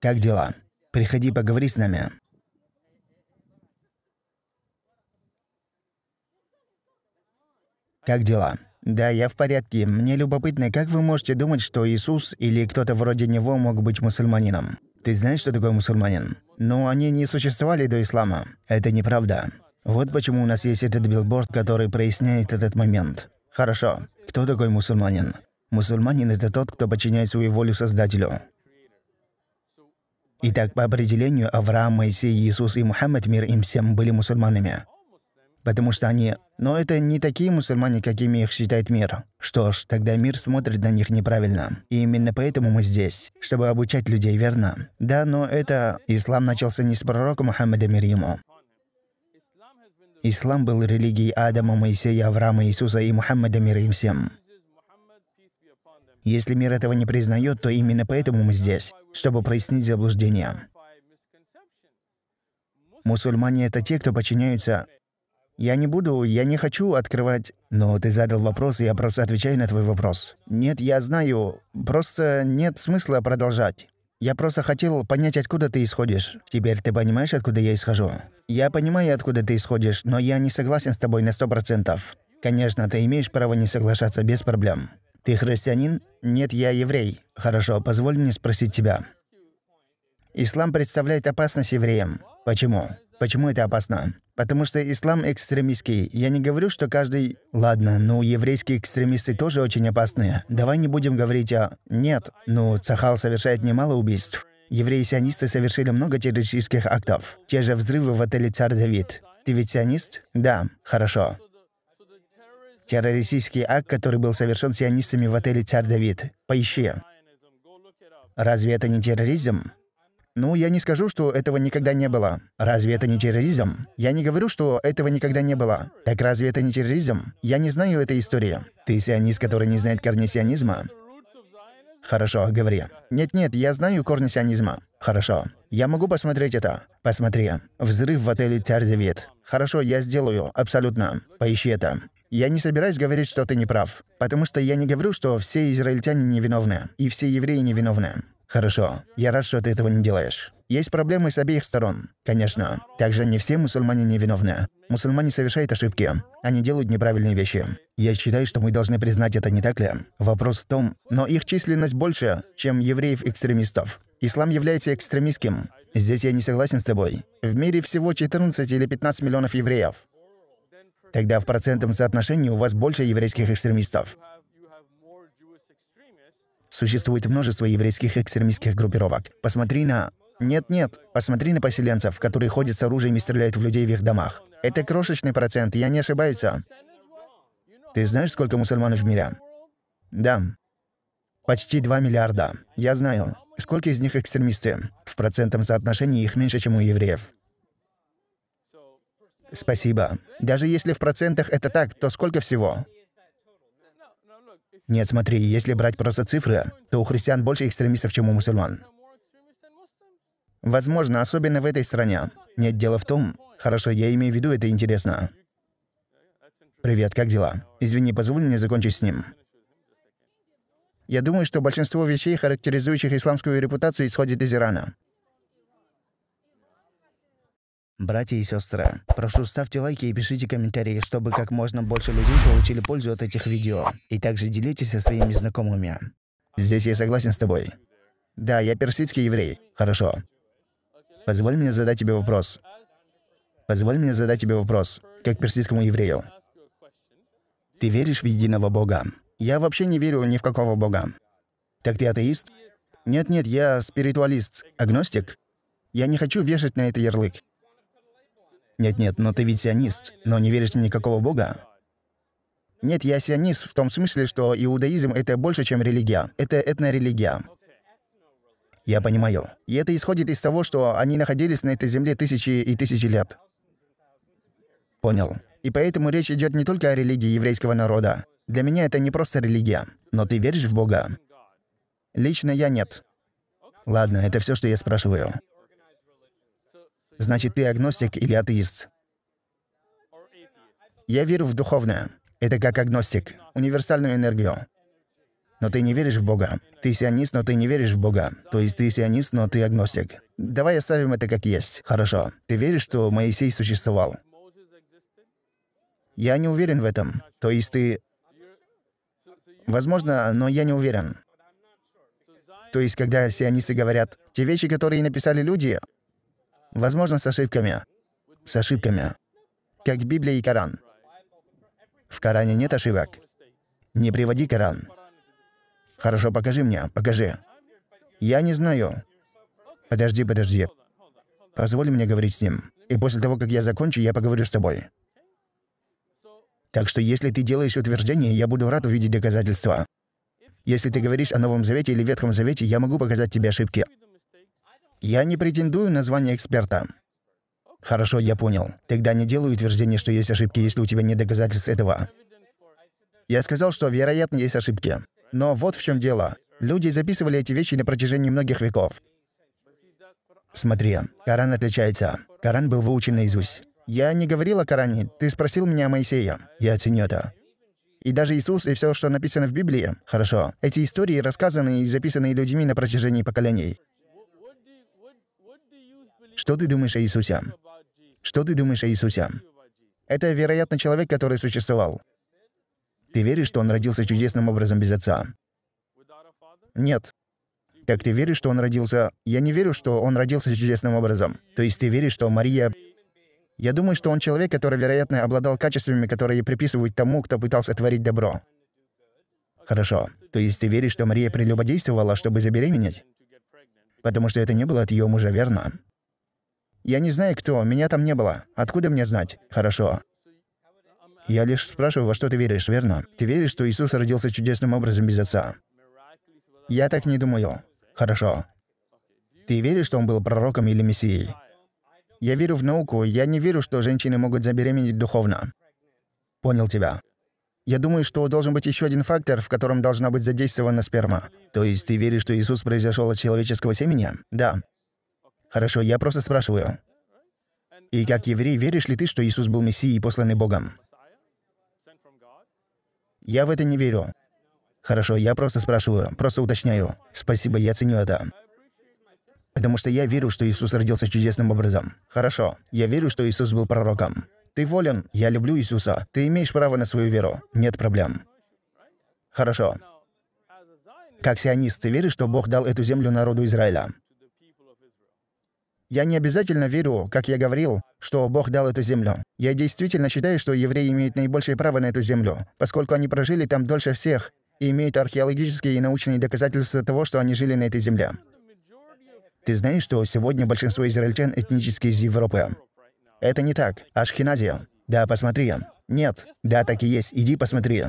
Как дела? Приходи поговори с нами». «Как дела?» «Да, я в порядке. Мне любопытно, как вы можете думать, что Иисус или кто-то вроде него мог быть мусульманином? Ты знаешь, что такое мусульманин? Но они не существовали до ислама. Это неправда. Вот почему у нас есть этот билборд, который проясняет этот момент. Хорошо. Кто такой мусульманин? Мусульманин – это тот, кто подчиняет свою волю Создателю. Итак, по определению, Авраам, Моисей, Иисус и Мухаммад, мир им всем, были мусульманами. Потому что они... Но это не такие мусульмане, какими их считает мир. Что ж, тогда мир смотрит на них неправильно. И именно поэтому мы здесь, чтобы обучать людей, верно? Да, но это... Ислам начался не с пророка Мухаммеда мир ему. Ислам был религией Адама, Моисея, Авраама, Иисуса и Мухаммеда мир им всем. Если мир этого не признает, то именно поэтому мы здесь, чтобы прояснить заблуждение. Мусульмане — это те, кто подчиняются... Я не буду, я не хочу открывать... Но ты задал вопрос, и я просто отвечаю на твой вопрос. Нет, я знаю, просто нет смысла продолжать. Я просто хотел понять, откуда ты исходишь. Теперь ты понимаешь, откуда я исхожу? Я понимаю, откуда ты исходишь, но я не согласен с тобой на сто процентов. Конечно, ты имеешь право не соглашаться без проблем. «Ты христианин?» «Нет, я еврей». «Хорошо, позволь мне спросить тебя». Ислам представляет опасность евреям. Почему? Почему это опасно? Потому что ислам экстремистский. Я не говорю, что каждый... Ладно, ну, еврейские экстремисты тоже очень опасные. Давай не будем говорить о... Нет, ну, Цахал совершает немало убийств. Евреи-сионисты совершили много террористических актов. Те же взрывы в отеле «Царь Давид». Ты ведь сионист? Да, хорошо. Террористический акт, который был совершен сионистами в отеле «Царь Давид». Поищи. Разве это не терроризм? Ну, я не скажу, что этого никогда не было. Разве это не терроризм? Я не говорю, что этого никогда не было. Так разве это не терроризм? Я не знаю этой истории. Ты сионист, который не знает корни сионизма? Хорошо, говори. Нет-нет, я знаю корни сионизма. Хорошо. Я могу посмотреть это. Посмотри. Взрыв в отеле «Царь Давид». Хорошо, я сделаю. Абсолютно. Поищи это. Я не собираюсь говорить, что ты не прав, потому что я не говорю, что все израильтяне невиновны, и все евреи невиновны. Хорошо, я рад, что ты этого не делаешь. Есть проблемы с обеих сторон, конечно. Также не все мусульмане невиновны. Мусульмане совершают ошибки. Они делают неправильные вещи. Я считаю, что мы должны признать это, не так ли? Вопрос в том, но их численность больше, чем евреев-экстремистов. Ислам является экстремистским. Здесь я не согласен с тобой. В мире всего 14 или 15 миллионов евреев. Тогда в процентном соотношении у вас больше еврейских экстремистов. Существует множество еврейских экстремистских группировок. Посмотри на... Нет-нет, посмотри на поселенцев, которые ходят с оружием и стреляют в людей в их домах. Это крошечный процент, я не ошибаюсь. Ты знаешь, сколько мусульман в мире? Да. Почти 2 миллиарда. Я знаю. Сколько из них экстремисты? В процентном соотношении их меньше, чем у евреев. Спасибо. Даже если в процентах это так, то сколько всего? Нет, смотри, если брать просто цифры, то у христиан больше экстремистов, чем у мусульман. Возможно, особенно в этой стране. Нет, дело в том... Хорошо, я имею в виду, это интересно. Привет, как дела? Извини, позволь мне закончить с ним. Я думаю, что большинство вещей, характеризующих исламскую репутацию, исходит из Ирана. Братья и сестры, прошу ставьте лайки и пишите комментарии, чтобы как можно больше людей получили пользу от этих видео. И также делитесь со своими знакомыми. Здесь я согласен с тобой. Да, я персидский еврей. Хорошо. Позволь мне задать тебе вопрос. Позволь мне задать тебе вопрос, как персидскому еврею. Ты веришь в единого Бога? Я вообще не верю ни в какого Бога. Так ты атеист? Нет-нет, я спиритуалист, агностик. Я не хочу вешать на это ярлык. «Нет-нет, но ты ведь сионист, но не веришь в никакого бога?» Нет, я сионист в том смысле, что иудаизм — это больше, чем религия. Это этнорелигия. Я понимаю. И это исходит из того, что они находились на этой земле тысячи и тысячи лет. Понял. И поэтому речь идет не только о религии еврейского народа. Для меня это не просто религия. Но ты веришь в Бога? Лично я нет. Ладно, это все, что я спрашиваю значит, ты агностик или атеист. Я верю в духовное. Это как агностик, универсальную энергию. Но ты не веришь в Бога. Ты сионист, но ты не веришь в Бога. То есть ты сионист, но ты агностик. Давай оставим это как есть. Хорошо. Ты веришь, что Моисей существовал? Я не уверен в этом. То есть ты... Возможно, но я не уверен. То есть, когда сионисты говорят, те вещи, которые написали люди, Возможно, с ошибками. С ошибками. Как Библия и Коран. В Коране нет ошибок. Не приводи Коран. Хорошо, покажи мне, покажи. Я не знаю. Подожди, подожди. Позволь мне говорить с ним. И после того, как я закончу, я поговорю с тобой. Так что если ты делаешь утверждение, я буду рад увидеть доказательства. Если ты говоришь о Новом Завете или Ветхом Завете, я могу показать тебе ошибки. Я не претендую на звание эксперта. Хорошо, я понял. Тогда не делай утверждение, что есть ошибки, если у тебя нет доказательств этого. Я сказал, что, вероятно, есть ошибки. Но вот в чем дело. Люди записывали эти вещи на протяжении многих веков. Смотри, Коран отличается. Коран был выучен наизусть. Я не говорил о Коране, ты спросил меня о Моисее. Я оценю это. И даже Иисус и все, что написано в Библии, хорошо. Эти истории рассказаны и записаны людьми на протяжении поколений. Что ты думаешь о Иисусе? Что ты думаешь о Иисусе? Это, вероятно, человек, который существовал. Ты веришь, что он родился чудесным образом без отца? Нет. Как ты веришь, что он родился... Я не верю, что он родился чудесным образом. То есть ты веришь, что Мария... Я думаю, что он человек, который, вероятно, обладал качествами, которые приписывают тому, кто пытался творить добро. Хорошо. То есть ты веришь, что Мария прелюбодействовала, чтобы забеременеть? Потому что это не было от ее мужа, верно? Я не знаю, кто, меня там не было. Откуда мне знать? Хорошо. Я лишь спрашиваю, во что ты веришь, верно? Ты веришь, что Иисус родился чудесным образом без отца? Я так не думаю. Хорошо. Ты веришь, что он был пророком или мессией? Я верю в науку, я не верю, что женщины могут забеременеть духовно. Понял тебя. Я думаю, что должен быть еще один фактор, в котором должна быть задействована сперма. То есть ты веришь, что Иисус произошел от человеческого семени? Да. Хорошо, я просто спрашиваю. И как еврей, веришь ли ты, что Иисус был Мессией, посланный Богом? Я в это не верю. Хорошо, я просто спрашиваю, просто уточняю. Спасибо, я ценю это. Потому что я верю, что Иисус родился чудесным образом. Хорошо, я верю, что Иисус был пророком. Ты волен, я люблю Иисуса. Ты имеешь право на свою веру. Нет проблем. Хорошо. Как сионист, ты веришь, что Бог дал эту землю народу Израиля? Я не обязательно верю, как я говорил, что Бог дал эту землю. Я действительно считаю, что евреи имеют наибольшее право на эту землю, поскольку они прожили там дольше всех и имеют археологические и научные доказательства того, что они жили на этой земле. Ты знаешь, что сегодня большинство израильтян этнически из Европы? Это не так. Ашкеназия. Да, посмотри. Нет. Да, так и есть. Иди посмотри.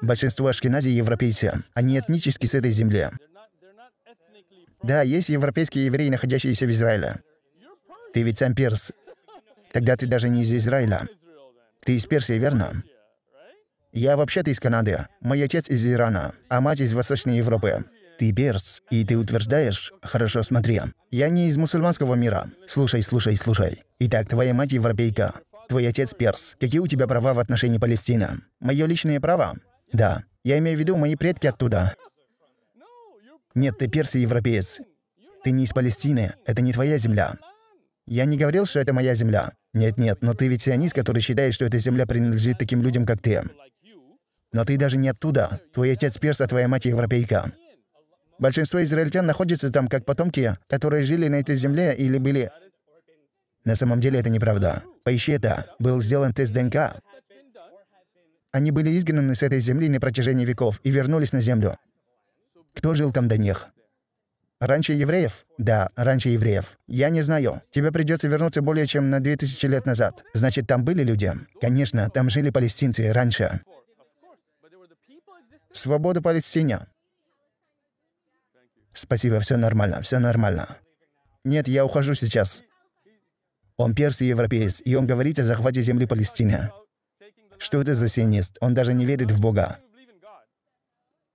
Большинство ашкенази — европейцы. Они этнически с этой земли. Да, есть европейские евреи, находящиеся в Израиле. Ты ведь сам перс. Тогда ты даже не из Израиля. Ты из Персии, верно? Я вообще-то из Канады. Мой отец из Ирана, а мать из Восточной Европы. Ты перс, и ты утверждаешь? Хорошо, смотри. Я не из мусульманского мира. Слушай, слушай, слушай. Итак, твоя мать европейка. Твой отец перс. Какие у тебя права в отношении Палестины? Мое личное право? Да. Я имею в виду мои предки оттуда. Нет, ты перс, персий европеец. Ты не из Палестины, это не твоя земля. Я не говорил, что это моя земля. Нет-нет, но ты ведь сионист, который считает, что эта земля принадлежит таким людям, как ты. Но ты даже не оттуда. Твой отец перс, а твоя мать европейка. Большинство израильтян находятся там как потомки, которые жили на этой земле или были... На самом деле это неправда. Поищи это. Был сделан тест ДНК. Они были изгнаны с этой земли на протяжении веков и вернулись на землю. Кто жил там до них? Раньше евреев? Да, раньше евреев. Я не знаю. Тебе придется вернуться более чем на 2000 лет назад. Значит, там были люди? Конечно, там жили палестинцы раньше. Свобода Палестине. Спасибо, все нормально, все нормально. Нет, я ухожу сейчас. Он персий европеец, и он говорит о захвате земли Палестины. Что это за сионист? Он даже не верит в Бога.